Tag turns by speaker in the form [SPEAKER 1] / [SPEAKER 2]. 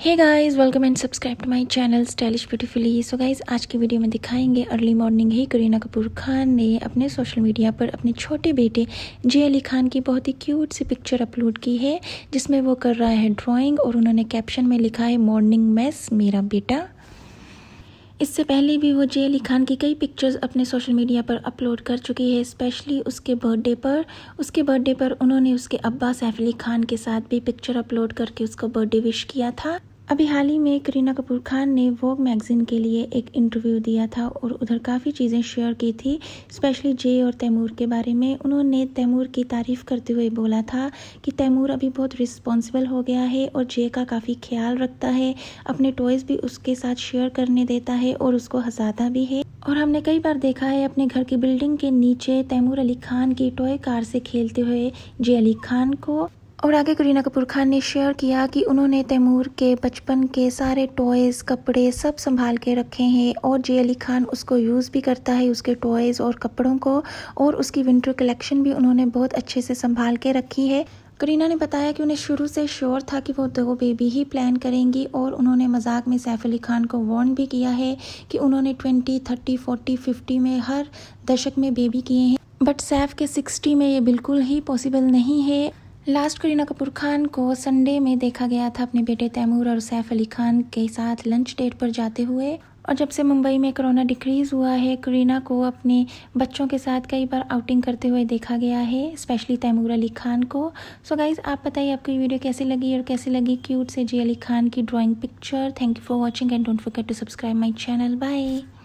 [SPEAKER 1] hey guys welcome and subscribe to my channel stylish beautifully so guys आज की video में दिखाएंगे early morning ही करीना कपूर खान ने अपने सोशल मीडिया पर अपने छोटे बेटे जे अली खान की बहुत ही क्यूट सी पिक्चर अपलोड की है जिसमें वो कर रहा है ड्राइंग और उन्होंने कैप्शन में लिखा है मॉर्निंग मैस मेरा बेटा इससे पहले भी वो जे अली खान की कई पिक्चर्स अपने सोशल मीडिया पर अपलोड कर चुकी है स्पेशली उसके बर्थडे पर उसके बर्थडे पर उन्होंने उसके अब्बा सैफ अली खान के साथ भी पिक्चर अपलोड करके उसको बर्थडे विश किया था अभी हाल ही में करीना कपूर खान ने वोग मैगज़ीन के लिए एक इंटरव्यू दिया था और उधर काफ़ी चीज़ें शेयर की थी स्पेशली जे और तैमूर के बारे में उन्होंने तैमूर की तारीफ़ करते हुए बोला था कि तैमूर अभी बहुत रिस्पॉन्सिबल हो गया है और जे का काफ़ी ख्याल रखता है अपने टॉयज़ भी उसके साथ शेयर करने देता है और उसको हंसाता भी है और हमने कई बार देखा है अपने घर की बिल्डिंग के नीचे तैमूर अली खान की टॉय कार से खेलते हुए जे अली खान को और आगे करीना कपूर खान ने शेयर किया कि उन्होंने तैमूर के बचपन के सारे टॉयज़ कपड़े सब संभाल के रखे हैं और जे अली खान उसको यूज़ भी करता है उसके टॉयज़ और कपड़ों को और उसकी विंटर कलेक्शन भी उन्होंने बहुत अच्छे से संभाल के रखी है करीना ने बताया कि उन्हें शुरू से श्योर था कि वो दो तो बेबी ही प्लान करेंगी और उन्होंने मजाक में सैफ अली खान को वार्न भी किया है कि उन्होंने ट्वेंटी थर्टी फोर्टी फिफ्टी में हर दशक में बेबी किए हैं बट सैफ के सिक्सटी में ये बिल्कुल ही पॉसिबल नहीं है लास्ट करीना कपूर खान को संडे में देखा गया था अपने बेटे तैमूर और सैफ अली खान के साथ लंच डेट पर जाते हुए और जब से मुंबई में कोरोना डिक्रीज़ हुआ है करीना को अपने बच्चों के साथ कई बार आउटिंग करते हुए देखा गया है स्पेशली तैमूर अली खान को सो गाइज़ आप बताइए आपको ये वीडियो कैसी लगी और कैसी लगी क्यूट से जे अली खान की drawing picture thank you for watching and don't forget to subscribe my channel bye